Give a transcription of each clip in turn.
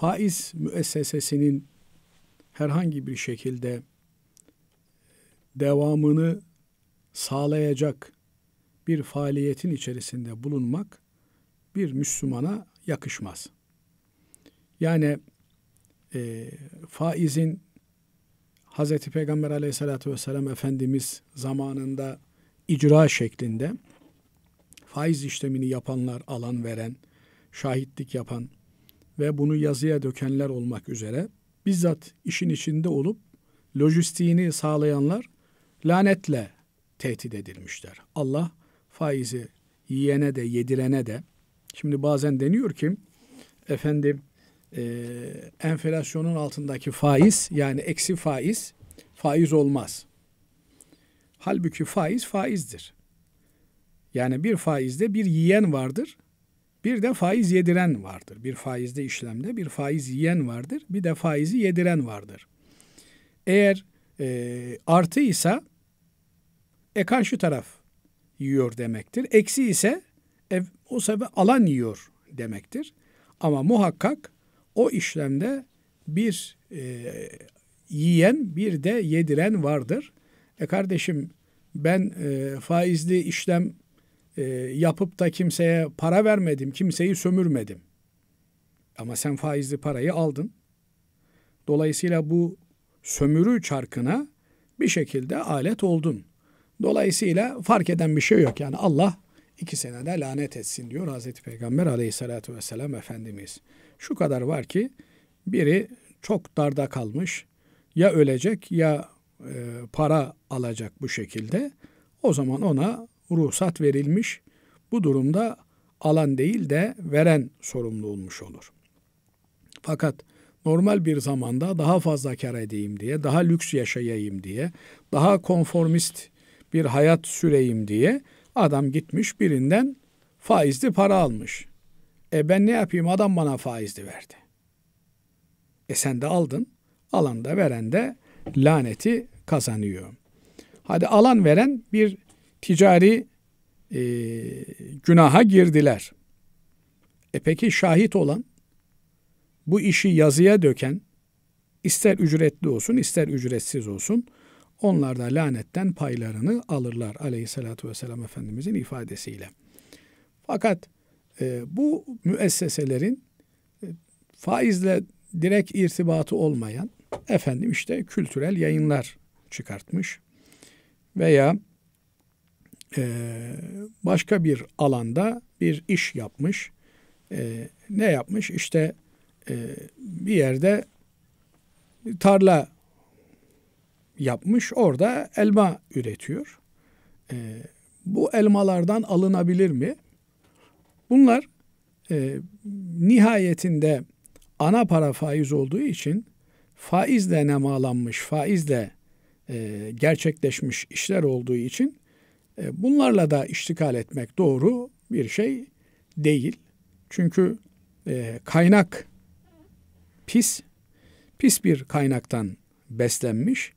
faiz müessesesinin herhangi bir şekilde e, devamını sağlayacak bir faaliyetin içerisinde bulunmak bir Müslümana yakışmaz. Yani e, faizin Hazreti Peygamber aleyhissalatü vesselam Efendimiz zamanında icra şeklinde faiz işlemini yapanlar, alan veren, şahitlik yapan, ve bunu yazıya dökenler olmak üzere bizzat işin içinde olup lojistiğini sağlayanlar lanetle tehdit edilmişler. Allah faizi yiyene de yedirene de şimdi bazen deniyor ki efendim e, enflasyonun altındaki faiz yani eksi faiz faiz olmaz. Halbuki faiz faizdir. Yani bir faizde bir yiyen vardır bir de faiz yediren vardır. Bir faizde işlemde bir faiz yiyen vardır. Bir de faizi yediren vardır. Eğer e, artı ise e karşı taraf yiyor demektir. Eksi ise e, o sebeple alan yiyor demektir. Ama muhakkak o işlemde bir e, yiyen bir de yediren vardır. E kardeşim ben e, faizli işlem e, yapıp da kimseye para vermedim, kimseyi sömürmedim. Ama sen faizli parayı aldın. Dolayısıyla bu sömürü çarkına bir şekilde alet oldun. Dolayısıyla fark eden bir şey yok. Yani Allah iki senede lanet etsin diyor Hazreti Peygamber aleyhissalatü vesselam Efendimiz. Şu kadar var ki biri çok darda kalmış ya ölecek ya e, para alacak bu şekilde. O zaman ona ruhsat verilmiş. Bu durumda alan değil de veren sorumlu olmuş olur. Fakat normal bir zamanda daha fazla kar edeyim diye, daha lüks yaşayayım diye, daha konformist bir hayat süreyim diye adam gitmiş birinden faizli para almış. E ben ne yapayım adam bana faizli verdi. E sen de aldın. Alan da veren de laneti kazanıyor. Hadi alan veren bir ticari e, günaha girdiler. E peki şahit olan, bu işi yazıya döken, ister ücretli olsun ister ücretsiz olsun onlar da lanetten paylarını alırlar aleyhissalatü vesselam Efendimizin ifadesiyle. Fakat e, bu müesseselerin e, faizle direkt irtibatı olmayan efendim işte kültürel yayınlar çıkartmış veya ee, başka bir alanda bir iş yapmış. Ee, ne yapmış? İşte e, bir yerde tarla yapmış. Orada elma üretiyor. Ee, bu elmalardan alınabilir mi? Bunlar e, nihayetinde ana para faiz olduğu için faizle nemalanmış, faizle e, gerçekleşmiş işler olduğu için e, bunlarla da iştikal etmek doğru bir şey değil. Çünkü e, kaynak pis, pis bir kaynaktan beslenmiş.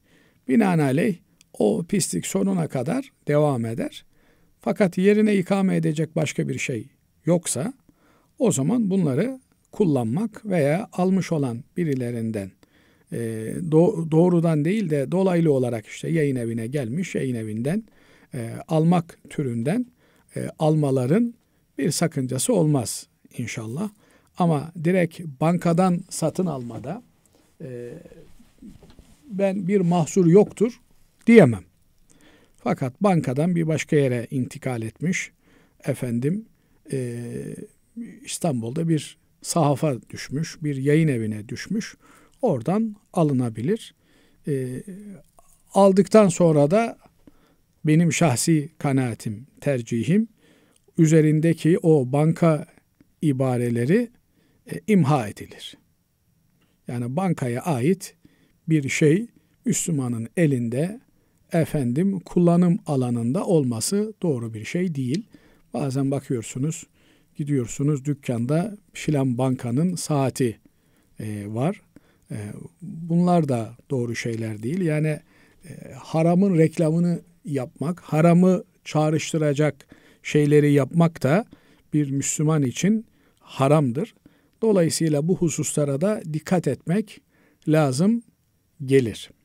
Binaenaleyh o pislik sonuna kadar devam eder. Fakat yerine ikame edecek başka bir şey yoksa o zaman bunları kullanmak veya almış olan birilerinden e, doğrudan değil de dolaylı olarak işte yayın evine gelmiş yayın evinden e, almak türünden e, almaların bir sakıncası olmaz inşallah. Ama direkt bankadan satın almada e, ben bir mahsur yoktur diyemem. Fakat bankadan bir başka yere intikal etmiş efendim e, İstanbul'da bir sahafa düşmüş, bir yayın evine düşmüş. Oradan alınabilir. E, aldıktan sonra da benim şahsi kanaatim, tercihim üzerindeki o banka ibareleri e, imha edilir. Yani bankaya ait bir şey Müslümanın elinde efendim kullanım alanında olması doğru bir şey değil. Bazen bakıyorsunuz, gidiyorsunuz dükkanda filan bankanın saati e, var. E, bunlar da doğru şeyler değil. Yani e, haramın reklamını yapmak, haramı çağrıştıracak şeyleri yapmak da bir Müslüman için haramdır. Dolayısıyla bu hususlara da dikkat etmek lazım gelir.